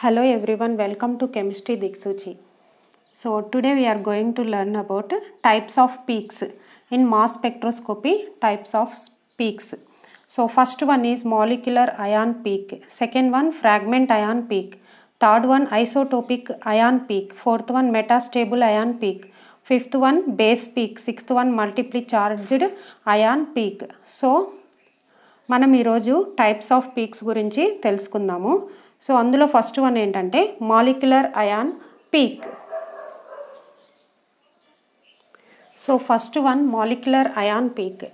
Hello everyone, welcome to Chemistry Diksuchi. So today we are going to learn about types of peaks. In mass spectroscopy, types of peaks. So first one is molecular ion peak, second one fragment ion peak, third one isotopic ion peak, fourth one metastable ion peak, fifth one base peak, sixth one multiply charged ion peak. So మనం ఈరోజు types of peaks గురించి తెలుసుకుందాము so అందులో first one ఏంటంటే molecular ion peak so first one molecular ion peak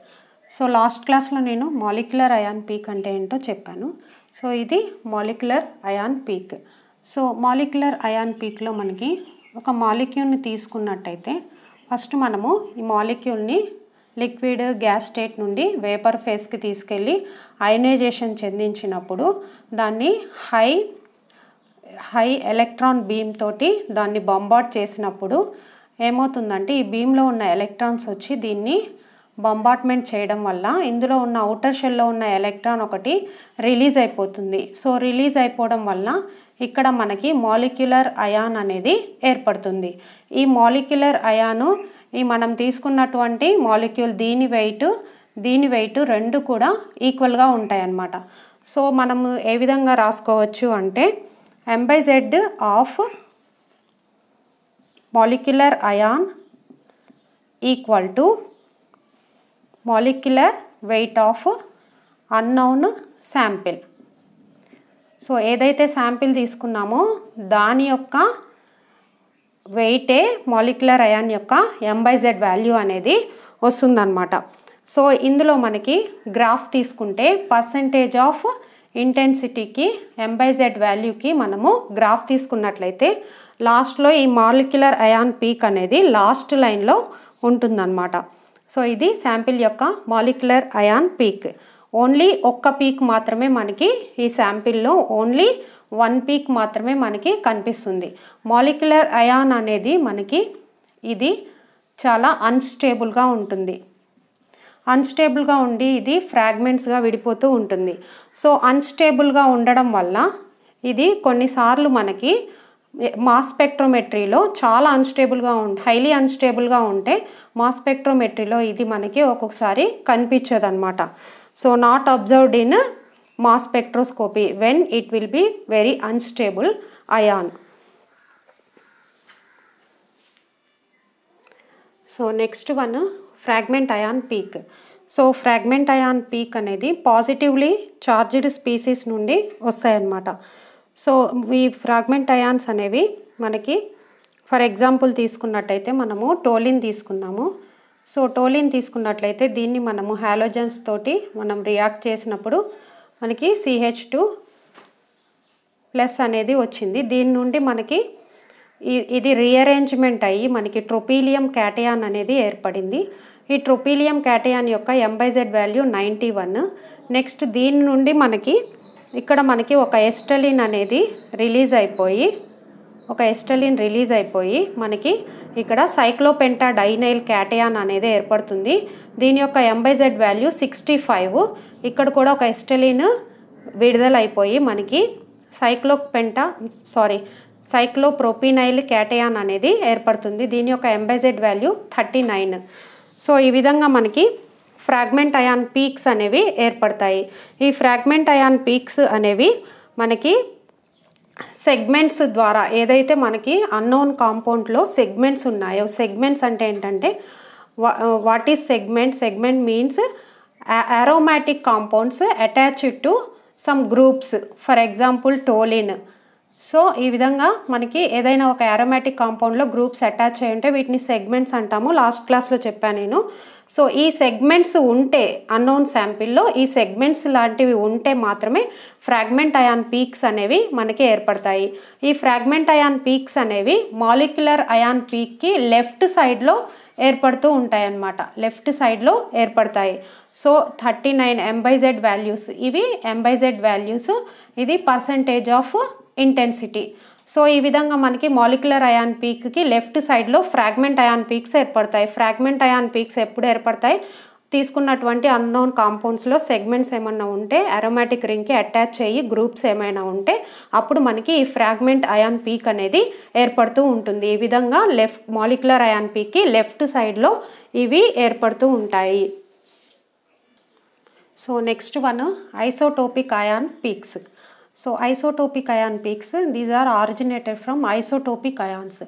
so last క్లాస్లో నేను molecular ion peak అంటే ఏంటో చెప్పాను సో ఇది molecular ion peak so molecular ion పీక్లో మనకి ఒక మాలిక్యూల్ని తీసుకున్నట్టయితే ఫస్ట్ మనము ఈ మాలిక్యూల్ని లిక్విడ్ గ్యాస్ స్టేట్ నుండి వేపర్ ఫేస్కి తీసుకెళ్ళి అయనైజేషన్ చెందించినప్పుడు దాన్ని హై హై ఎలక్ట్రాన్ బీమ్ తోటి దాన్ని బొంబాట్ చేసినప్పుడు ఏమవుతుందంటే ఈ బీమ్లో ఉన్న ఎలక్ట్రాన్స్ వచ్చి దీన్ని బొంబాట్మెంట్ చేయడం వల్ల ఇందులో ఉన్న ఔటర్ షెల్లో ఉన్న ఎలక్ట్రాన్ ఒకటి రిలీజ్ అయిపోతుంది సో రిలీజ్ అయిపోవడం వల్ల ఇక్కడ మనకి మాలిక్యులర్ అయాన్ అనేది ఏర్పడుతుంది ఈ మాలిక్యులర్ అయాను ఈ మనం తీసుకున్నటువంటి మాలిక్యూల్ దీని వెయిట్ దీని వెయిట్ రెండు కూడా ఈక్వల్గా ఉంటాయి అన్నమాట సో మనము ఏ విధంగా రాసుకోవచ్చు అంటే M by Z of molecular ion equal to molecular weight of unknown sample so ఏదైతే శాంపిల్ తీసుకున్నామో దాని యొక్క వెయిటే మాలిక్యులర్ అయాన్ యొక్క ఎంబైజెడ్ వాల్యూ అనేది వస్తుందన్నమాట సో ఇందులో మనకి గ్రాఫ్ తీసుకుంటే పర్సంటేజ్ ఆఫ్ ఇంటెన్సిటీకి ఎంబైజెడ్ వాల్యూకి మనము గ్రాఫ్ తీసుకున్నట్లయితే లాస్ట్లో ఈ మాలిక్యులర్ అయాన్ పీక్ అనేది లాస్ట్ లైన్లో ఉంటుందన్నమాట సో ఇది శాంపిల్ యొక్క మాలిక్యులర్ అయాన్ పీక్ ఓన్లీ ఒక్క పీక్ మాత్రమే మనకి ఈ శాంపిల్లో ఓన్లీ వన్ పీక్ మాత్రమే మనకి కనిపిస్తుంది మాలిక్యులర్ అయాన్ అనేది మనకి ఇది చాలా అన్స్టేబుల్గా ఉంటుంది అన్స్టేబుల్గా ఉండి ఇది ఫ్రాగ్మెంట్స్గా విడిపోతూ ఉంటుంది సో అన్స్టేబుల్గా ఉండడం వల్ల ఇది కొన్నిసార్లు మనకి మాస్ స్పెక్ట్రోమెట్రీలో చాలా అన్స్టేబుల్గా ఉం హైలీ అన్స్టేబుల్గా ఉంటే మాస్ స్పెక్ట్రోమెట్రీలో ఇది మనకి ఒక్కొక్కసారి కనిపించదన్నమాట so not observed in mass spectroscopy when it will be very unstable ion so next one fragment ion peak so fragment ion peak అనేది పాజిటివ్లీ చార్జ్డ్ స్పీసీస్ నుండి వస్తాయన్నమాట సో ఈ ఫ్రాగ్మెంట్ అయాన్స్ అనేవి మనకి ఫర్ ఎగ్జాంపుల్ తీసుకున్నట్టయితే మనము toluene తీసుకున్నాము so toluene తీసుకున్నట్లయితే దీన్ని మనము హ్యాలోజన్స్ తోటి మనం రియాక్ట్ చేసినప్పుడు మనకి సిహెచ్ టూ ప్లస్ అనేది వచ్చింది దీని నుండి మనకి ఇది రీఅరేంజ్మెంట్ అయ్యి మనకి ట్రొపీలియం క్యాటయాన్ అనేది ఏర్పడింది ఈ ట్రొపీలియం క్యాటయాన్ యొక్క m by z value ninety one next దీని నుండి మనకి ఇక్కడ మనకి ఒక ఎస్టలిన్ అనేది రిలీజ్ అయిపోయి ఒక ఎస్టలిన్ రిలీజ్ అయిపోయి మనకి ఇక్కడ సైక్లోపెంటా డైనైల్ క్యాటయాన్ అనేది ఏర్పడుతుంది దీని యొక్క ఎంబైజెడ్ వాల్యూ సిక్స్టీ ఫైవ్ ఇక్కడ కూడా ఒక ఎస్టలిన్ విడుదలైపోయి మనకి సైక్లోపెంటా సారీ సైక్లోప్రోపినైల్ క్యాటయాన్ అనేది ఏర్పడుతుంది దీని యొక్క m by z value thirty nine so ఈ విధంగా మనకి ఫ్రాగ్మెంట్ అయాన్ పీక్స్ అనేవి ఏర్పడతాయి ఈ ఫ్రాగ్మెంట్ అయాన్ పీక్స్ అనేవి మనకి సెగ్మెంట్స్ ద్వారా ఏదైతే మనకి అన్నోన్ కాంపౌండ్లో సెగ్మెంట్స్ ఉన్నాయో సెగ్మెంట్స్ అంటే ఏంటంటే what is segment segment means aromatic compounds attached to some groups for example toluene so ఈ విధంగా మనకి ఏదైనా ఒక అరోమాటిక్ కాంపౌండ్లో గ్రూప్స్ అటాచ్ అయి ఉంటే వీటిని సెగ్మెంట్స్ అంటాము లాస్ట్ క్లాస్లో చెప్పాను నేను సో ఈ సెగ్మెంట్స్ ఉంటే అన్నోన్ శాంపిల్లో ఈ సెగ్మెంట్స్ లాంటివి ఉంటే మాత్రమే ఫ్రాగ్మెంట్ అయాన్ పీక్స్ అనేవి మనకి ఏర్పడతాయి ఈ ఫ్రాగ్మెంట్ అయాన్ పీక్స్ అనేవి మాలిక్యులర్ అయాన్ పీక్కి లెఫ్ట్ సైడ్లో ఏర్పడుతూ ఉంటాయి అన్నమాట లెఫ్ట్ సైడ్లో ఏర్పడతాయి so thirty nine M by Z values ఇవి ఎంబైజెడ్ వాల్యూస్ ఇది పర్సంటేజ్ ఆఫ్ ఇంటెన్సిటీ సో ఈ విధంగా మనకి మాలిక్యులర్ అయాన్ పీక్కి లెఫ్ట్ సైడ్లో ఫ్రాగ్మెంట్ అయాన్ పీక్స్ ఏర్పడతాయి ఫ్రాగ్మెంట్ అయాన్ పీక్స్ ఎప్పుడు ఏర్పడతాయి తీసుకున్నటువంటి అన్నోన్ కాంపౌండ్స్లో సెగ్మెంట్స్ ఏమైనా ఉంటే అరోమాటిక్ రింగ్కి అటాచ్ అయ్యి గ్రూప్స్ ఏమైనా ఉంటే అప్పుడు మనకి ఈ ఫ్రాగ్మెంట్ అయాన్ పీక్ అనేది ఏర్పడుతూ ఉంటుంది ఈ విధంగా లెఫ్ట్ మాలిక్యులర్ అయాన్ పీక్కి లెఫ్ట్ సైడ్లో ఇవి ఏర్పడుతూ ఉంటాయి so next one isotopic ion peaks so isotopic ion peaks these are originated from isotopic ions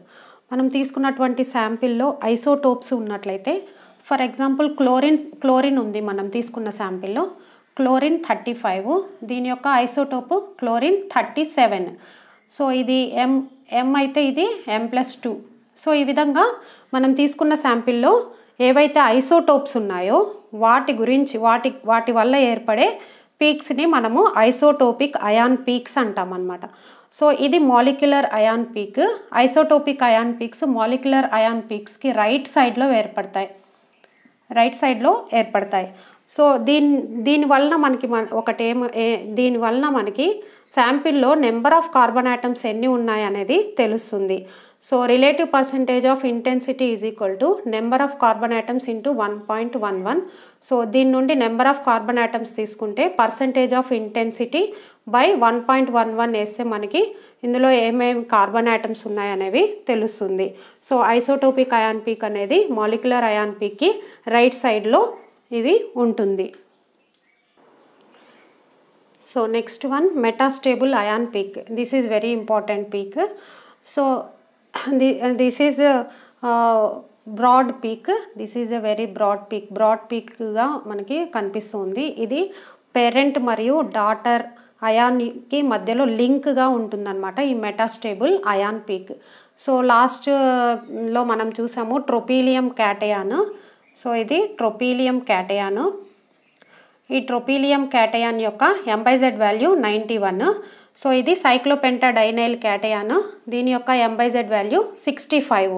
మనం తీసుకున్నటువంటి శాంపిల్లో ఐసోటోప్స్ ఉన్నట్లయితే ఫర్ ఎగ్జాంపుల్ క్లోరిన్ క్లోరిన్ ఉంది మనం తీసుకున్న శాంపిల్లో క్లోరిన్ థర్టీ ఫైవ్ దీని యొక్క isotope chlorine thirty seven so ఇది ఎం ఎం అయితే ఇది ఎం ప్లస్ టూ సో ఈ విధంగా మనం తీసుకున్న శాంపిల్లో ఏవైతే ఐసోటోప్స్ ఉన్నాయో వాటి గురించి వాటి వాటి వల్ల ఏర్పడే పీక్స్ని మనము ఐసోటోపిక్ అయాన్ పీక్స్ అంటాం అనమాట సో ఇది molecular ion peak isotopic ion peaks molecular ion పీక్స్కి రైట్ సైడ్లో ఏర్పడతాయి రైట్ సైడ్లో ఏర్పడతాయి సో దీని దీనివలన మనకి మన ఒకటేం దీనివలన మనకి శాంపిల్లో నెంబర్ ఆఫ్ కార్బన్ ఐటమ్స్ ఎన్ని ఉన్నాయనేది తెలుస్తుంది so relative percentage of intensity is equal to number of carbon atoms into one point one one so దీని నుండి నెంబర్ ఆఫ్ కార్బన్ ఐటమ్స్ తీసుకుంటే percentage of intensity by one point one one వేస్తే మనకి ఇందులో ఏమేమి కార్బన్ ఐటమ్స్ ఉన్నాయనేవి తెలుస్తుంది so isotopic ion peak అనేది మాలిక్యులర్ అయాన్ పీక్కి రైట్ సైడ్లో ఇది ఉంటుంది so next one metastable ion peak this is very important peak so this is broad peak this is a very broad peak broad peak మనకి కనిపిస్తుంది ఇది parent మరియు daughter అయాన్కి మధ్యలో లింక్గా ఉంటుందన్నమాట ఈ మెటాస్టేబుల్ అయాన్ పీక్ సో లాస్ట్లో మనం చూసాము ట్రొపీలియం క్యాటయాన్ సో ఇది ట్రొపీలియం క్యాటయాన్ ఈ ట్రొపీలియం క్యాటయాన్ యొక్క m by z value ninety one so ఇది డైనైల్ క్యాటయాన్ దీని యొక్క ఎంబైజెడ్ వాల్యూ సిక్స్టీ ఫైవ్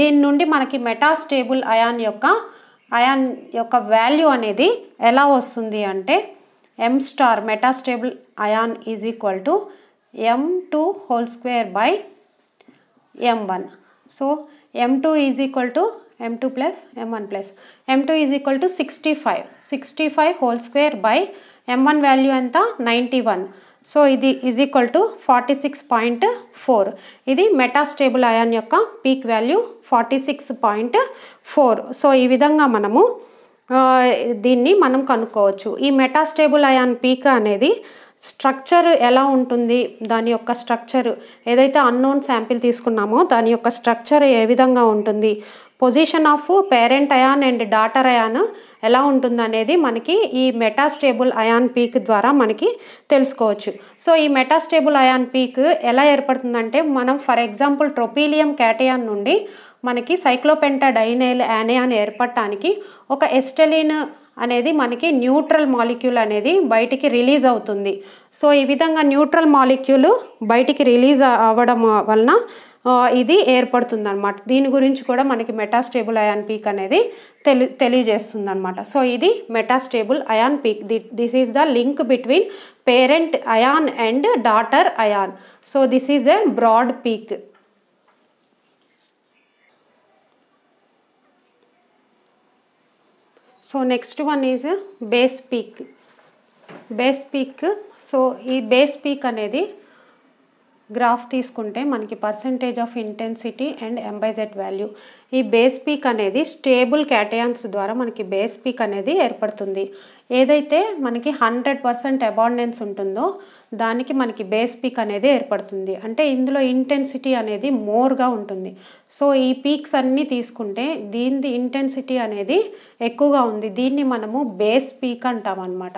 దీని నుండి మనకి మెటాస్టేబుల్ అయాన్ యొక్క అయాన్ యొక్క వాల్యూ అనేది ఎలా వస్తుంది అంటే m star metastable ion is equal to m two whole square by m one so m two is equal to m two plus m one plus m two is equal to sixty five sixty five whole square by m one value ఎంత ninety one so ఇది is equal to forty six point four ఇది metastable ion యొక్క peak value forty six point four so ఈ విధంగా మనము దీన్ని మనం కనుక్కోవచ్చు ఈ మెటాస్టేబుల్ అయాన్ పీక్ అనేది స్ట్రక్చర్ ఎలా ఉంటుంది దాని యొక్క స్ట్రక్చర్ ఏదైతే అన్నోన్ శాంపిల్ తీసుకున్నామో దాని యొక్క స్ట్రక్చర్ ఏ విధంగా ఉంటుంది position of parent ion and daughter ion ఎలా ఉంటుందనేది మనకి ఈ మెటాస్టేబుల్ అయాన్ పీక్ ద్వారా మనకి తెలుసుకోవచ్చు సో ఈ మెటాస్టేబుల్ అయాన్ పీక్ ఎలా ఏర్పడుతుందంటే మనం ఫర్ ఎగ్జాంపుల్ ట్రొపీలియం క్యాటయాన్ నుండి మనకి సైక్లోపెంటా డైనైల్ యానయాన్ ఏర్పడటానికి ఒక ఎస్టలిన్ అనేది మనకి న్యూట్రల్ మాలిక్యూల్ అనేది బయటికి రిలీజ్ అవుతుంది సో ఈ విధంగా న్యూట్రల్ మాలిక్యూల్ బయటికి రిలీజ్ అవ్వడం వలన ఇది ఏర్పడుతుంది అనమాట దీని గురించి కూడా మనకి మెటాస్టేబుల్ అయాన్ పీక్ అనేది తెలి తెలియజేస్తుంది అనమాట సో ఇది metastable ion peak the this is the link between parent ion and daughter ion so this is a broad peak so next one is base peak base peak so ఈ base peak అనేది graph తీసుకుంటే మనకి percentage of intensity and m by z value ఈ base peak అనేది stable cations ద్వారా మనకి base peak అనేది ఏర్పడుతుంది ఏదైతే మనకి హండ్రెడ్ పర్సెంట్ అబాండెన్స్ ఉంటుందో దానికి మనకి బేస్ పీక్ అనేది ఏర్పడుతుంది అంటే ఇందులో ఇంటెన్సిటీ అనేది మోర్గా ఉంటుంది సో ఈ పీక్స్ అన్నీ తీసుకుంటే దీనిది ఇంటెన్సిటీ అనేది ఎక్కువగా ఉంది దీన్ని మనము బేస్ పీక్ అంటాం అనమాట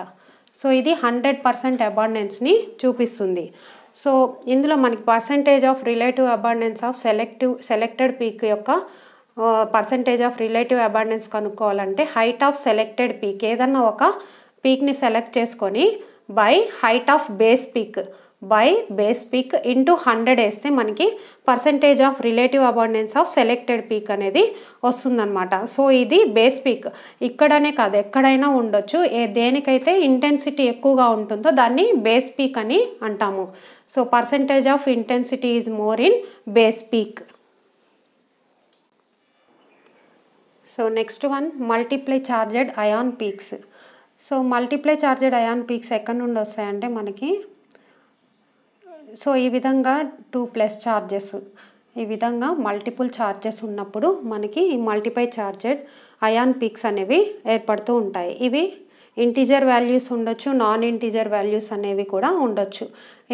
సో ఇది హండ్రెడ్ పర్సెంట్ అబాండెన్స్ని చూపిస్తుంది సో ఇందులో మనకి percentage of relative abundance of selective selected peak యొక్క పర్సంటేజ్ ఆఫ్ రిలేటివ్ అబార్డెన్స్ కనుక్కోవాలంటే హైట్ ఆఫ్ సెలెక్టెడ్ పీక్ ఏదన్నా ఒక పీక్ని సెలెక్ట్ చేసుకొని by height of base peak by base peak into hundred వేస్తే మనకి percentage of relative abundance of selected peak అనేది వస్తుందన్నమాట సో ఇది బేస్ పీక్ ఇక్కడనే కాదు ఎక్కడైనా ఉండొచ్చు ఏ దేనికైతే ఇంటెన్సిటీ ఎక్కువగా ఉంటుందో దాన్ని బేస్ పీక్ అని అంటాము so percentage of intensity is more in base peak so next one multiply charged ion peaks so multiply charged ion peaks ఎక్కడి నుండి వస్తాయంటే మనకి సో ఈ విధంగా టూ ప్లస్ ఛార్జెస్ ఈ విధంగా మల్టిపుల్ ఛార్జెస్ ఉన్నప్పుడు మనకి మల్టిపై ఛార్జెడ్ అయాన్ పీక్స్ అనేవి ఏర్పడుతూ ఉంటాయి ఇవి ఇంటీజర్ వాల్యూస్ ఉండొచ్చు నాన్ ఇంటీజర్ వాల్యూస్ అనేవి కూడా ఉండొచ్చు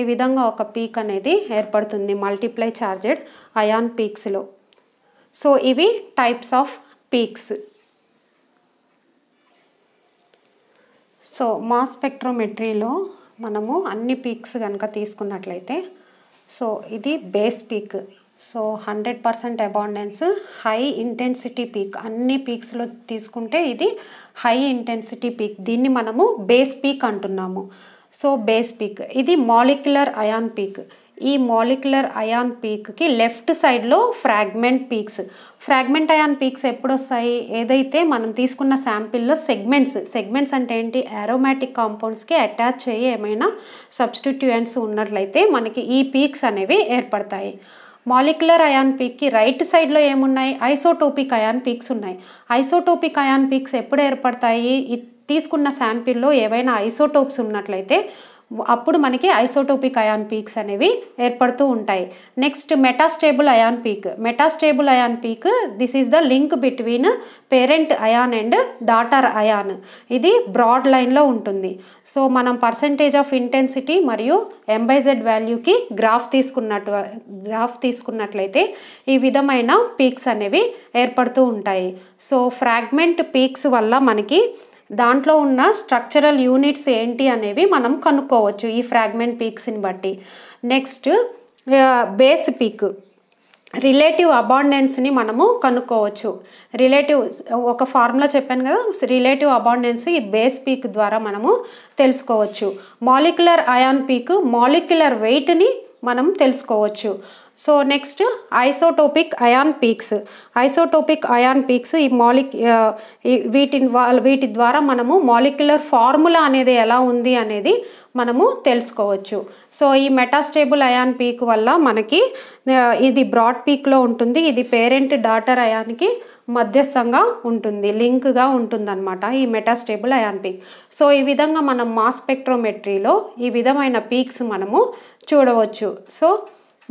ఈ విధంగా ఒక పీక్ అనేది ఏర్పడుతుంది మల్టిప్లై ఛార్జెడ్ అయాన్ పీక్స్లో సో ఇవి టైప్స్ ఆఫ్ పీక్స్ సో మా స్పెక్ట్రోమెట్రీలో మనము అన్ని పీక్స్ కనుక తీసుకున్నట్లయితే సో ఇది base peak so hundred percent abundance high intensity peak అన్ని పీక్స్లో తీసుకుంటే ఇది హై ఇంటెన్సిటీ పీక్ దీన్ని మనము బేస్ పీక్ అంటున్నాము సో బేస్ పీక్ ఇది మాలిక్యులర్ అయాన్ పీక్ ఈ మాలిక్యులర్ అయాన్ పీక్కి లెఫ్ట్ సైడ్లో fragment peaks fragment ion peaks ఎప్పుడు వస్తాయి ఏదైతే మనం తీసుకున్న శాంపిల్లో సెగ్మెంట్స్ సెగ్మెంట్స్ అంటే ఏంటి యారోమాటిక్ కాంపౌండ్స్కి అటాచ్ చేయి ఏమైనా సబ్స్టిట్యూయెంట్స్ ఉన్నట్లయితే మనకి ఈ పీక్స్ అనేవి ఏర్పడతాయి మాలిక్యులర్ అయాన్ పీక్కి రైట్ సైడ్లో ఏమున్నాయి ఐసోటోపిక్ అయాన్ పీక్స్ ఉన్నాయి ఐసోటోపిక్ అయాన్ పీక్స్ ఎప్పుడు ఏర్పడతాయి తీసుకున్న శాంపిల్లో ఏవైనా ఐసోటోప్స్ ఉన్నట్లయితే అప్పుడు మనకి ఐసోటోపిక్ అయాన్ పీక్స్ అనేవి ఏర్పడుతూ ఉంటాయి next metastable ion peak metastable ion peak this is the link between parent ion and daughter ion ఇది బ్రాడ్ లైన్లో ఉంటుంది సో మనం పర్సంటేజ్ ఆఫ్ ఇంటెన్సిటీ మరియు ఎంబైజెడ్ వాల్యూకి గ్రాఫ్ తీసుకున్నట్టు గ్రాఫ్ తీసుకున్నట్లయితే ఈ విధమైన పీక్స్ అనేవి ఏర్పడుతూ ఉంటాయి సో ఫ్రాగ్మెంట్ పీక్స్ వల్ల మనకి దాంట్లో ఉన్న స్ట్రక్చరల్ యూనిట్స్ ఏంటి అనేవి మనం కనుక్కోవచ్చు ఈ ఫ్రాగ్మెంట్ పీక్స్ని బట్టి నెక్స్ట్ బేస్ పీక్ రిలేటివ్ అబాండెన్స్ని మనము కనుక్కోవచ్చు రిలేటివ్ ఒక ఫార్ములా చెప్పాను కదా రిలేటివ్ అబాండెన్స్ ఈ బేస్ పీక్ ద్వారా మనము తెలుసుకోవచ్చు మాలిక్యులర్ అయాన్ పీక్ మాలిక్యులర్ వెయిట్ని మనం తెలుసుకోవచ్చు so next isotopic ion peaks isotopic ion peaks ఈ మాలిక్ వీటి వీటి ద్వారా మనము మాలిక్యులర్ ఫార్ములా అనేది ఎలా ఉంది అనేది మనము తెలుసుకోవచ్చు సో ఈ మెటాస్టేబుల్ అయాన్ పీక్ వల్ల మనకి ఇది బ్రాడ్ పీక్లో ఉంటుంది ఇది పేరెంట్ డాటర్ అయాన్కి మధ్యస్థంగా ఉంటుంది లింక్గా ఉంటుందన్నమాట ఈ మెటాస్టేబుల్ అయాన్ పీక్ సో ఈ విధంగా మనం మాస్పెక్ట్రోమెట్రీలో ఈ విధమైన పీక్స్ మనము చూడవచ్చు సో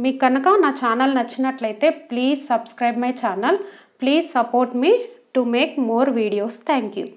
మీకు కనుక నా ఛానల్ నచ్చినట్లయితే please subscribe my channel please support me to make more videos thank you